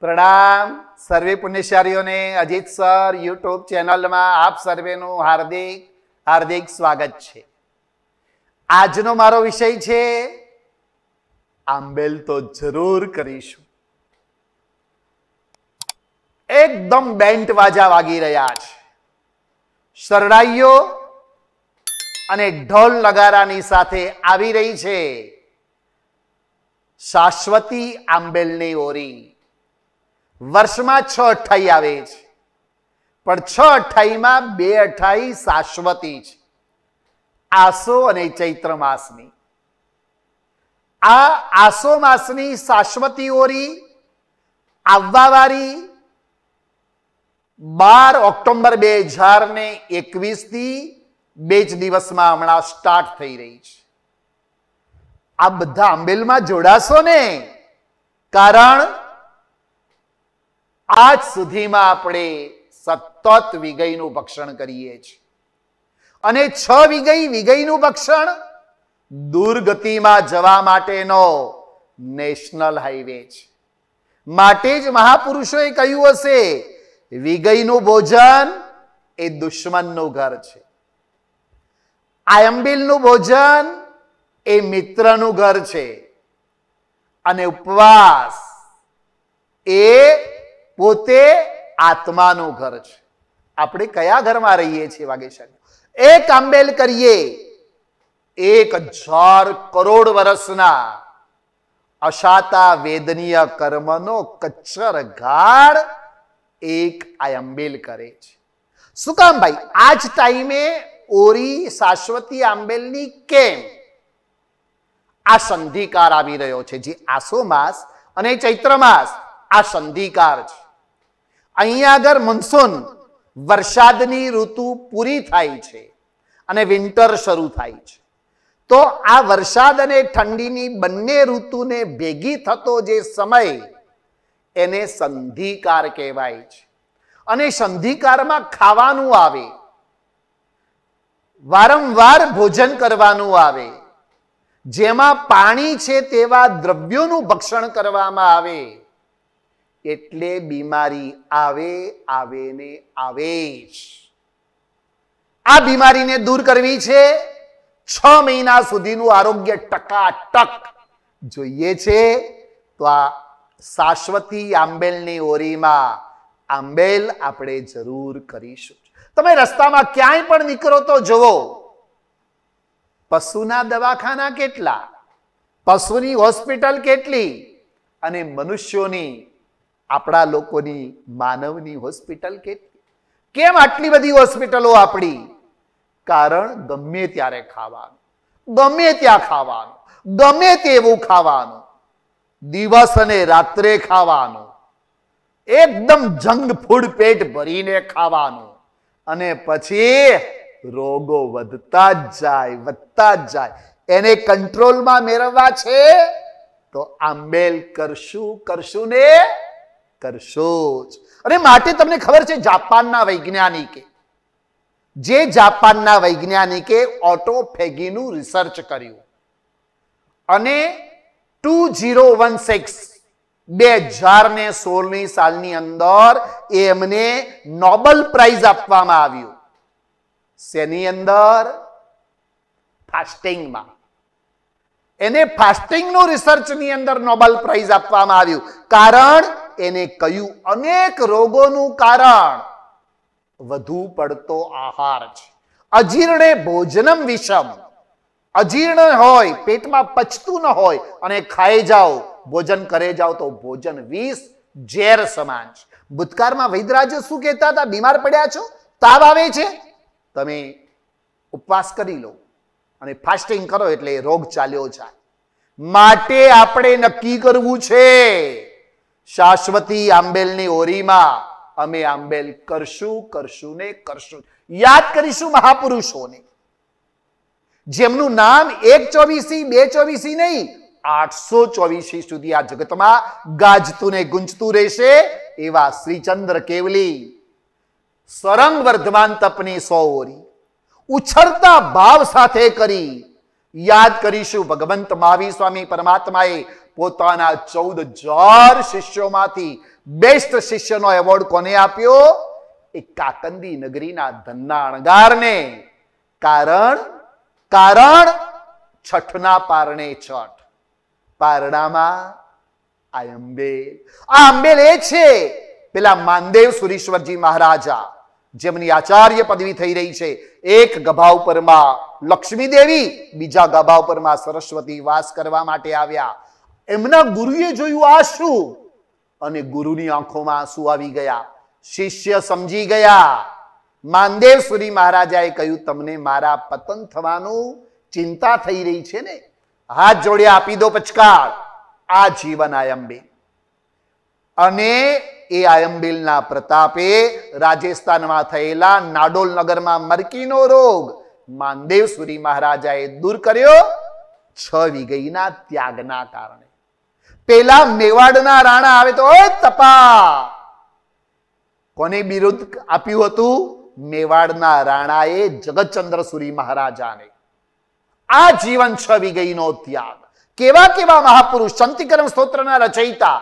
પ્રણામ સર્વે પુણ્યશાળીઓને અજીત સર યુટ્યુબ ચેનલમાં આપ સર્વેનું હાર્દિક હાર્દિક સ્વાગત છે આજનો મારો વિષય છે આંબેલ તો જરૂર કરીશું એકદમ બેન્ટ વાજા વાગી રહ્યા છે શરણાઈઓ અને ઢોલ નગારાની સાથે આવી રહી છે શાશ્વતી આંબેલની ઓરી વર્ષમાં છ અઠાઈ આવે છે પણ છ અઠાઈમાં બે અઠાઈ શાશ્વતી છે આસો અને ચૈત્ર માસની આ આસો માસની શાશ્વતી ઓરી આવવાવાળી બાર ઓક્ટોમ્બર બે હજાર ને એકવીસ થી બે જ દિવસમાં હમણાં સ્ટાર્ટ થઈ રહી છે આ બધા આંબેલમાં જોડાશો ને કારણ આજ સુધીમાં આપણે સતત વિગયનું ભક્ષણ કરીએ છીએ અને છ વિગય વિગયનું ભક્ષણ દુર્ગતિમાં જવા માટેનો નેશનલ હાઈવે છે માટે જ મહાપુરુષોએ કહ્યું હશે વિગઈનું ભોજન એ દુશ્મનનું ઘર છે આ ભોજન એ મિત્રનું ઘર છે અને ઉપવાસ એ પોતે આત્માનું ઘર છે આપણે કયા ઘરમાં રહીએ છીએ વાગેશન એક આંબેલ કરીએ એક હજાર કરોડ વર્ષના અશાતા વેદનીય કર્મનો કચ્છર ગાઢ એક આ અંબેલ કરે છે શું કામ ભાઈ આ જ ટાઈમે ઓરી શાશ્વતી આંબેલની કેમ આ સંધિકાર આવી રહ્યો છે જે આસો માસ અને ચૈત્ર માસ આ સંધિકાર છે અહીંયા આગળ મોન્સૂન વરસાદની ઋતુ પૂરી થાય છે અને વિન્ટર શરૂ થાય છે તો આ વરસાદ અને ઠંડીની બંને ઋતુને ભેગી થતો જે સમય એને સંધિકાર કહેવાય છે અને સંધિકારમાં ખાવાનું આવે વારંવાર ભોજન કરવાનું આવે જેમાં પાણી છે તેવા દ્રવ્યોનું ભક્ષણ કરવામાં આવે એટલે બીમારી આવે આવે ને આવે જ આ બીમારીને દૂર કરવી છે છ મહિના સુધીનું આરોગ્ય ટકાટક જોઈએ છે તો આ શાશ્વતી આંબેલની ઓરીમાં આંબેલ આપણે જરૂર કરીશું તમે રસ્તામાં ક્યાંય પણ નીકળો તો જુઓ પશુના દવાખાના કેટલા પશુની હોસ્પિટલ કેટલી અને મનુષ્યોની આપણા લોકોની માનવની હોસ્પિટલ કેટલી કેમ આટલી બધી હોસ્પિટલો આપણી કારણ ગમે ત્યારે ખાવાનું ગમે ત્યાં ખાવાનું ગમે તેવું ખાવાનું દિવસ અને રાત્રે ખાવાનું એકદમ જંગ ફૂડ પેટ ભરીને ખાવાનું અને પછી રોગો વધતા જ જાય વધતા જ જાય એને કંટ્રોલમાં મેળવવા છે તો આંબેલ કરશું કરશું ને કરશો જ અને માટે તમને ખબર છે જાપાનના વૈજ્ઞાનિકે જે જાપાનના વૈજ્ઞાનિકે ઓટોફેગીનું રિસર્ચ કર્યું અને ટુ જીરો વન સિક્સ બે હજાર ને સોળની સાલની અંદર એમને નોબલ પ્રાઇઝ આપવામાં આવ્યું શેની અંદર ફાસ્ટિંગમાં એને ફાસ્ટિંગનું રિસર્ચની અંદર નોબલ પ્રાઇઝ આપવામાં આવ્યું કારણ એને કહ્યું અનેક રોગોનું કારણ વધુ પડતો આહાર છે અજીર્ણે ભોજનમ વિષમ અજીર્ણ હોય પેટમાં પચતું ન હોય અને ખાઈ જાઓ ભોજન કરે જાઓ તો ભોજન વિષ ઝેર સમાન છે ભૂતકાળમાં વૈદરાજો શું કહેતા હતા બીમાર પડ્યા છો તાવ આવે છે તમે ઉપવાસ કરી લો અને ફાસ્ટિંગ કરો એટલે રોગ ચાલ્યો જાય માટે આપણે નક્કી કરવું છે શાશ્વતી આંબેલની ઓરીમાં અમે આંબેલ કરશું કરશું ને કરશું યાદ કરીશું મહાપુરુષોને જેમનું નામ એક ચોવીસી બે ચોવીસી નહીં આઠસો ચોવીસી સુધી આ જગતમાં ગાજતું ને ગુંજતું રહેશે એવા શ્રીચંદ્ર કેવલી સરંગ વર્ધમાન તપની સો ઓરી ઉછળતા ભાવ સાથે કરી યાદ કરીશું ભગવંત મહાવીર સ્વામી પરમાત્માએ પોતાના ચૌદ હજાર શિષ્યોમાંથી બેસ્ટ શિષ્યનો એવોર્ડ કોને આપ્યો એ કાકંદી નગરીના ધનના અણગારને કારણ કારણ છઠના પારણે છઠ પારડામાં આ આ અંબેલ એ છે પેલા માનદેવ સુરેશ્વરજી મહારાજા જેમની આચાર્ય પદવી થઈ રહી છે એક ગભા ઉપરમાં લક્ષ્મી દેવી બીજા ગભા ઉપરમાં સરસ્વતી વાસ કરવા માટે આવ્યા એમના ગુરુએ જોયું આ શું અને ગુરુની આંખોમાં આંસુ આવી ગયા શિષ્ય સમજી ગયા માનદેવ સુરી મહારાજાએ કહ્યું તમને મારા પતન થવાનું ચિંતા થઈ રહી છે ને હાથ જોડ્યા આપી દો પચકાર આ જીવન આયંબિલ અને એ આયંબિલના પ્રતાપે રાજસ્થાનમાં થયેલા નાડોલ નગરમાં મરકીનો રોગ માનદેવ સુરી મહારાજાએ દૂર કર્યો છ વિગઈના ત્યાગના કારણે પેલા મેવાડના રાણા આવે તો તપા કોને બિરુદ્ધ આપ્યું હતું મેવાડના રાણાએ જગતચંદ્ર સુરી મહારાજાને આ જીવન છ ગઈનો ત્યાગ કેવા કેવા મહાપુરુષ શાંતિકરમ સ્તોત્રના રચયિતા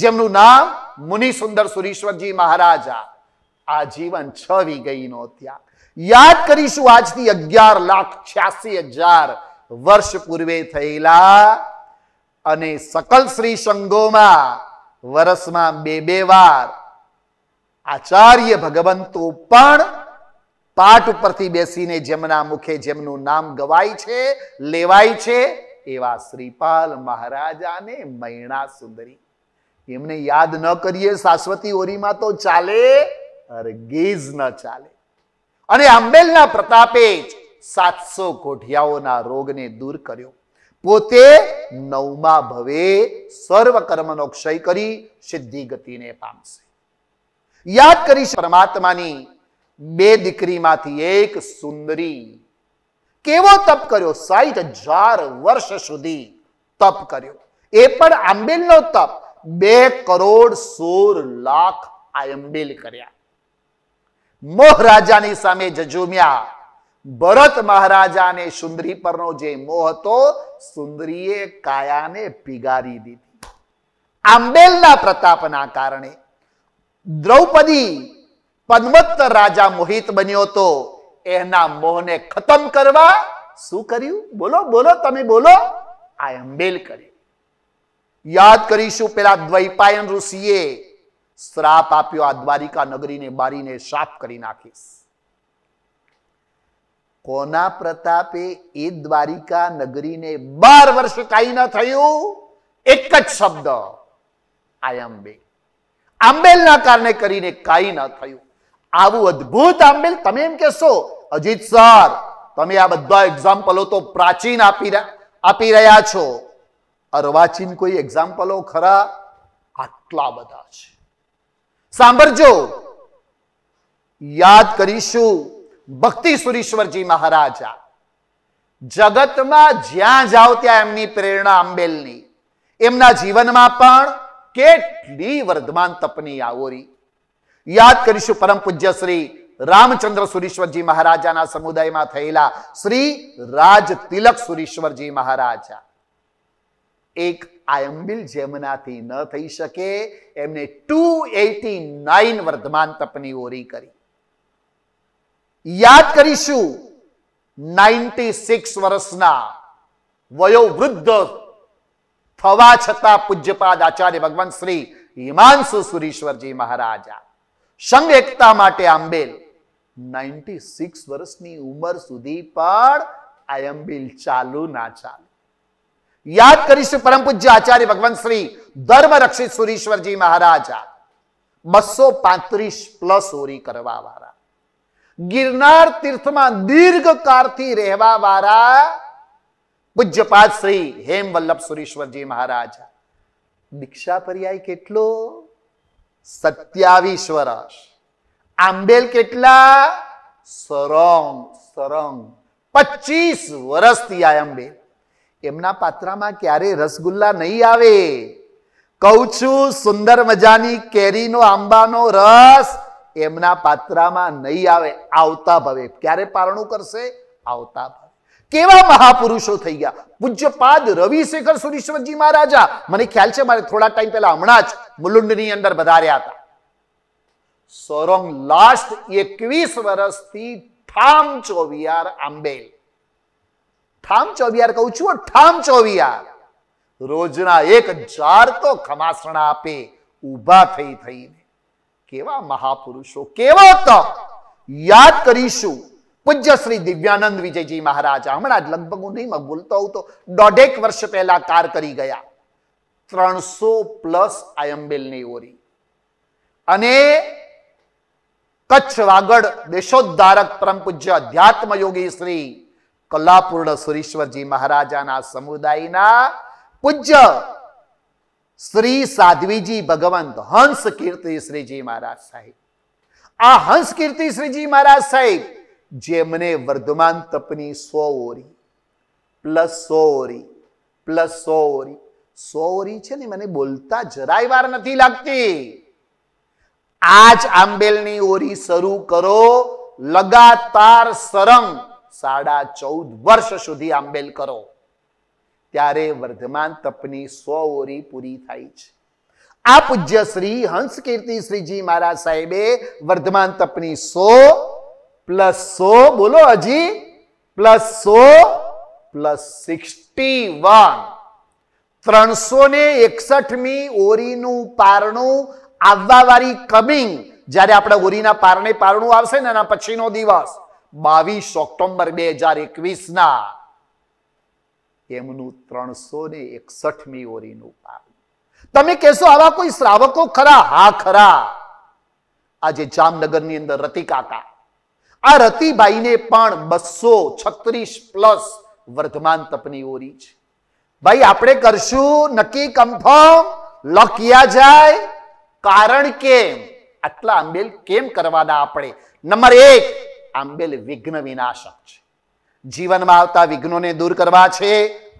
જેમનું નામ મુનિ સુંદર સુરીશ્વરજી મહારાજા આ જીવન છ ગઈનો ત્યાગ યાદ કરીશું આજથી અગિયાર લાખ છ્યાસી હજાર વર્ષ પૂર્વે થયેલા અને સકલ શ્રી સંઘોમાં વર્ષમાં બે બે વાર આચાર્ય ભગવંતો પણ પાટ ઉપરથી બેસીને જેમના મુખે જેમનું નામ ગવાય છે લેવાય છે એવા શ્રીપાલ મહારાજાને મૈણા સુંદરી એમને યાદ ન કરીએ શાશ્વતી ઓરીમાં તો ચાલે અરગીઝ ન ચાલે અને આંબેલના પ્રતાપે જ સાતસો કોઠિયાઓના રોગને દૂર કર્યો પોતે નવમા ભવે સર્વ કર્મનો ક્ષય કરી સિદ્ધિ ગતિને પામશે યાદ કરીશ પરમાત્માની બે દીકરીમાંથી એક સુંદરી કેવો તપ કર્યો સાઠ હજાર વર્ષ સુધી તપ કર્યો એ પણ આંબેલનો તપ બે કરોડ સોળ લાખ આંબેલ કર્યા મોહ રાજાની સામે જજુમ્યા ભરત મહારાજાને સુંદરી પરનો જે મોહ હતો સુંદરીએ કાયાને પીગારી દીધી આંબેલના પ્રતાપના કારણે દ્રૌપદી બમત રાજા મોહિત બન્યો તો એના મોહને ખતમ કરવા શું કર્યું બોલો બોલો તમે બોલો આંબેલ કરે યાદ કરીશું પેલા દ્વૈપાયન ઋષીએ श्राપ આપ્યો દ્વારકા નગરીને બારીને સાફ કરી નાખી કોના પ્રતાપે એ દ્વારકા નગરીને 12 વર્ષ કાઈ ના થયું એક જ શબ્દ આંબેલ આંબેલ ના કારણે કરીને કાઈ ના થયું આવો અદ્ભુત આંબેલ તમે એમ કેશો અજીત સર તમે આ બધા એક્ઝામ્પલ હો તો પ્રાચીન આપી રહ્યા આપી રહ્યા છો અરવાચીન કોઈ એક્ઝામ્પલ હો ખરા આટલા બધા છે સાંભળજો યાદ કરીશું ભક્તિ સુરીશ્વરજી મહારાજા જગતમાં જ્યાં જાવ ત્યાં એમની પ્રેરણા આંબેલની એમના જીવનમાં પણ કેટલી વર્ધમાન તપની આવોરી याद करीशु परम पूज्य श्री रामचंद्र सुरीश्वर जी महाराजा समुदाय में थे श्री राज तिलक सुरेश्वर जी महाराजा एक आयंबिल जेमना थी न थी सके एमने 289 वर्धमान तपनी ओरी करी याद करीशु 96 वर्षना वयोवृद्ध थवा छता पूज्यपाद आचार्य भगवान श्री हिमांशु सुरीश्वर जी महाराजा શંગ એકતા માટે આંબેલ 96 વર્ષની ઉંમર સુધી પાળ આંબેલ ચાલુ ના ચાલ યાદ કરી છે પરમ પૂજ્ય આચાર્ય ભગવાન શ્રી ધર્મરક્ષિત સુરીશ્વરજી મહારાજા 235 પ્લસ ઓરી કરવાવારા ગિરનાર તીર્થમાં દીર્ઘકાрти રહેવાવારા પૂજ્ય પાદ શ્રી હેમવલ્લભ સુરીશ્વરજી મહારાજા દીક્ષા પર્યાય કેટલો સત્યાવીસ વર્ષ આંબેલ કેટલા સરંગ સરંગ પચીસ વર્ષથી આ આંબેલ એમના પાત્રામાં ક્યારે રસગુલ્લા નહીં આવે કહું છું સુંદર મજાની કેરીનો આંબાનો રસ એમના પાત્રામાં નહીં આવે આવતા ભવે ક્યારે પારણું કરશે આવતા કેવા મહાપુરુષો થઈ ગયા પૂજ્ય પાદ રવિશંકર સુરીશ્વરજી મહારાજા મને ખ્યાલ છે મારે થોડા ટાઈમ પહેલા હમણાં જ મુલુંડની અંદર પધાર્યા હતા સોરંગ લાસ્ટ 21 વર્ષથી ઠામ ચોવિયાર આંબેલ ઠામ ચોવિયાર કઉ છું અને ઠામ ચોવિયાર રોજ ના 1000 તો ખમાસણા આપે ઊભા થઈ થઈ કેવા મહાપુરુષો કેવા ત યાદ કરીશું પૂજ્ય શ્રી દિવ્યાનંદ વિજયજી મહારાજા હમણાં જ લગભગ હું નહીં ભૂલતો હું તો દોઢેક વર્ષ પહેલા કાર કરી ગયા ત્રણસો પ્લસ આયંબેલની ઓરી અને કચ્છ વાગડ દેશોદ્ધારક પરમ પૂજ્ય અધ્યાત્મ યોગી શ્રી કલાપૂર્ણ સુરેશ્વરજી મહારાજાના સમુદાયના પૂજ્ય શ્રી સાધ્વીજી ભગવંત હંસ કીર્તિ શ્રીજી મહારાજ સાહેબ આ હંસ કીર્તિ શ્રીજી મહારાજ સાહેબ जेमने वर्धमान तपनी सो ओरी प्लस सो ओरी प्लस सो ओरी सो ओरी छे ने मने बोलता जराय वार नथी लगती आज आंबेल नी ओरी शुरू करो लगातार सरंग साढ़ा चौदह वर्ष सुधी आंबेल करो त्यारे वर्धमान तपनी सौ ओरी पूरी थाई छे आ पूज्य श्री हंस कीर्ति श्री जी महाराज साहेबे वर्धमान तपनी सो પ્લસ સો બોલો હજી પ્લસ સો પ્લસ સિક્સટી વન ત્રણસો ને એકસઠમી ઓરીનું પારણું આવવા વાળી કમિંગ જ્યારે આપણે ઓરીના પારણે પારણું આવશે ને એના પછીનો દિવસ બાવીસ ઓક્ટોબર બે હજાર ના એમનું ત્રણસો ને એકસઠમી ઓરીનું પારણું તમે કહેશો આવા કોઈ શ્રાવકો ખરા હા ખરા આજે જામનગરની અંદર રતિકાકા આ રતિભાઈને પણ બસો છત્રીસ પ્લસ વર્ધમાન તપની ઓરી છે ભાઈ આપણે કરશું નક્કી કમ્ફર્મ લખ્યા જાય કારણ કે આટલા આંબેલ કેમ કરવાના આપણે નંબર એક આંબેલ વિઘ્ન વિનાશક છે જીવનમાં આવતા વિઘ્નોને દૂર કરવા છે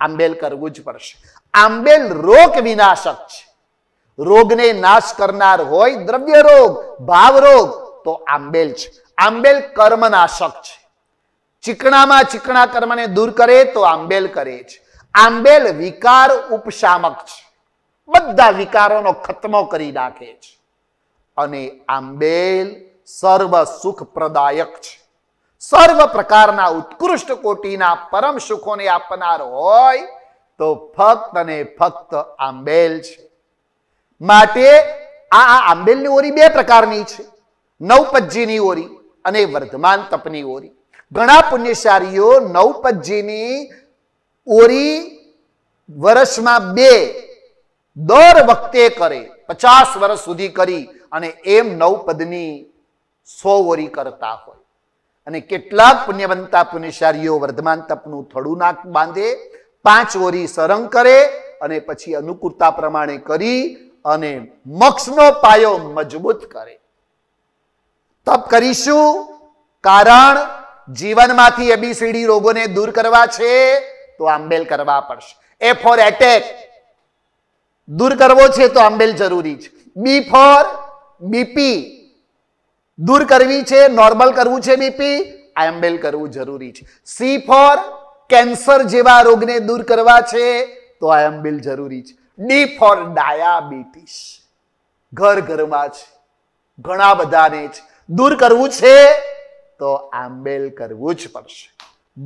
આંબેલ કરવું જ પડશે આંબેલ રોગ વિનાશક છે રોગને નાશ કરનાર હોય દ્રવ્ય રોગ ભાવ રોગ તો આંબેલ છે આંબેલ કર્મનાશક છે ચીકણામાં ચીકણા કર્મને દૂર કરે તો આંબેલ કરે છે આંબેલ વિકાર ઉપશામક છે બધા વિકારોનો ખતમો કરી નાખે છે અને આંબેલ સર્વ સુખ પ્રદાયક છે સર્વ પ્રકારના ઉત્કૃષ્ટ કોટીના પરમ સુખોને આપનાર હોય તો ફક્ત અને ફક્ત આંબેલ છે માટે આ આંબેલની ઓરી બે પ્રકારની છે નવપજ્જીની ઓરી અને વર્ધમાન તપની ઓરી ઘણા પુણ્યશાળીઓ નવપજ્જીની ઓરી વર્ષમાં બે દર વખતે કરે પચાસ વર્ષ સુધી કરી અને એમ નવપદની સો ઓરી કરતા હોય અને કેટલાક પુણ્યવંતા પુણ્યશાળીઓ વર્ધમાન તપનું થડું નાક બાંધે પાંચ ઓરી સરંગ કરે અને પછી અનુકૂળતા પ્રમાણે કરી અને મક્ષનો પાયો મજબૂત કરે તપ કરીશું કારણ જીવનમાંથી એબીસીડી રોગોને દૂર કરવા છે તો આંબેલ કરવા પડશે એ ફોર એટેક દૂર કરવો છે તો આંબેલ જરૂરી છે બી ફોર બીપી દૂર કરવી છે નોર્મલ કરવું છે બીપી આંબેલ કરવું જરૂરી છે સી ફોર કેન્સર જેવા રોગને દૂર કરવા છે તો આંબેલ જરૂરી છે ડી ફોર ડાયાબિટીસ ઘર ઘરમાં છે ઘણા બધાને છે દૂર કરવું છે તો આંબેલ કરવું જ પડશે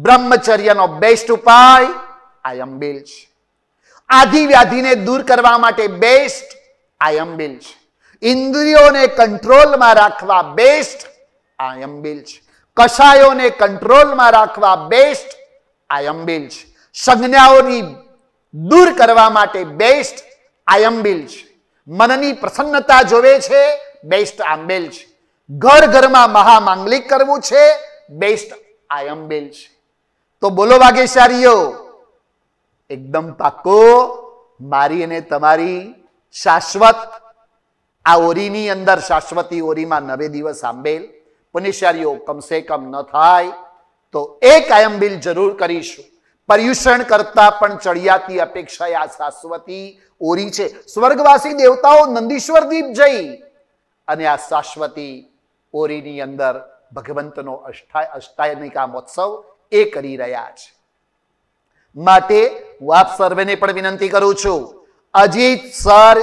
બ્રહ્મચર્યનો બેસ્ટ ઉપાય આ અંબેલ છે આધિ વ્યાધિને દૂર કરવા માટે બેસ્ટ આ અંબેલ છે ઇન્દ્રિયોને કંટ્રોલમાં રાખવા બેસ્ટ આ અંબેલ છે કષાયોને કંટ્રોલમાં રાખવા બેસ્ટ આ અંબેલ છે સંજ્ઞાઓની દૂર કરવા માટે બેસ્ટ આયંબિલ છે મનની પ્રસન્નતા જોવે છે બેસ્ટ આંબેલ છે ઘર ઘરમાં મહામાંગલિક કરવું છે બેસ્ટ આયંબેલ છે તો બોલો ભાગ્યશાળીઓ એકદમ પાક્કો મારી અને તમારી શાશ્વત આ ઓરીની અંદર શાશ્વતી ઓરીમાં નવે દિવસ આંબેલ પુનિશારીઓ કમસે કમ ન થાય તો એક આયંબિલ જરૂર કરીશું પર્યુષણ કરતા પણ ચડિયાતી અપેક્ષા આ શાશ્વતી ઓરી છે સ્વર્ગવાસી દેવતાઓ નંદીશ્વર દીપ જઈ અને આ શાશ્વતી ઓરીની અંદર ભગવંતનો અષ્ટાય અષ્ટાયનિકા મહોત્સવ એ કરી રહ્યા છે માટે હું આપ સર્વેને પણ વિનંતી કરું છું Ajit sir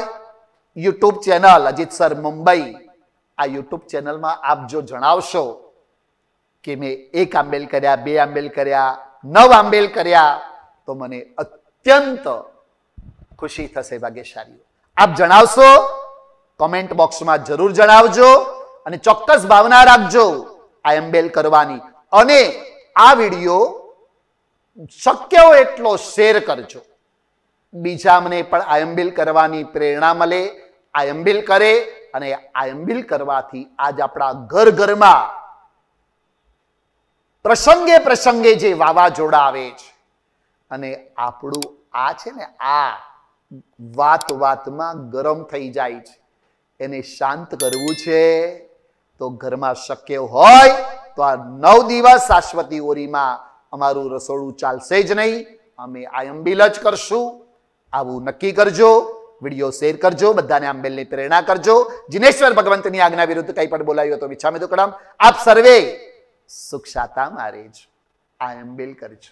YouTube channel Ajit sir Mumbai આ યુટ્યુબ ચેનલમાં આપ જો જણાવશો કે મેં એક આંબેલ કર્યા બે આંબેલ કર્યા નવ આંબેલ કર્યા તો મને અત્યંત ખુશી થશે ભાગ્યશાળી આપ જણાવશો કોમેન્ટ બોક્સમાં જરૂર જણાવજો અને ચોક્કસ ભાવના રાખજો આ એમ્બેલ કરવાની અને આ વિડીયો શક્ય હોય એટલો શેર કરજો બીજા મને પણ આયંબિલ કરવાની પ્રેરણા મળે આયંબિલ કરે અને આયંબિલ કરવાથી આજ આપણા ઘર ઘરમાં પ્રસંગે પ્રસંગે જે વાવાઝોડા આવે છે અને આપણું આ છે ને આ વાત વાતમાં ગરમ થઈ જાય છે એને શાંત કરવું છે તો ઘરમાં શક્ય હોય તો આ નવ દિવસ શાશ્વતી ઓરીમાં અમારું રસોડું ચાલશે જ નહીં અમે આયંબિલ જ કરશું આવું નક્કી કરજો વિડીયો શેર કરજો બધાને આંબેલની પ્રેરણા કરજો જિનેશ્વર ભગવંતની આજ્ઞા વિરુદ્ધ કંઈ પણ બોલાવ્યું તો વિછામે તો આપ સર્વે સુખ સાતા મારે જ આયંબેલ કરજો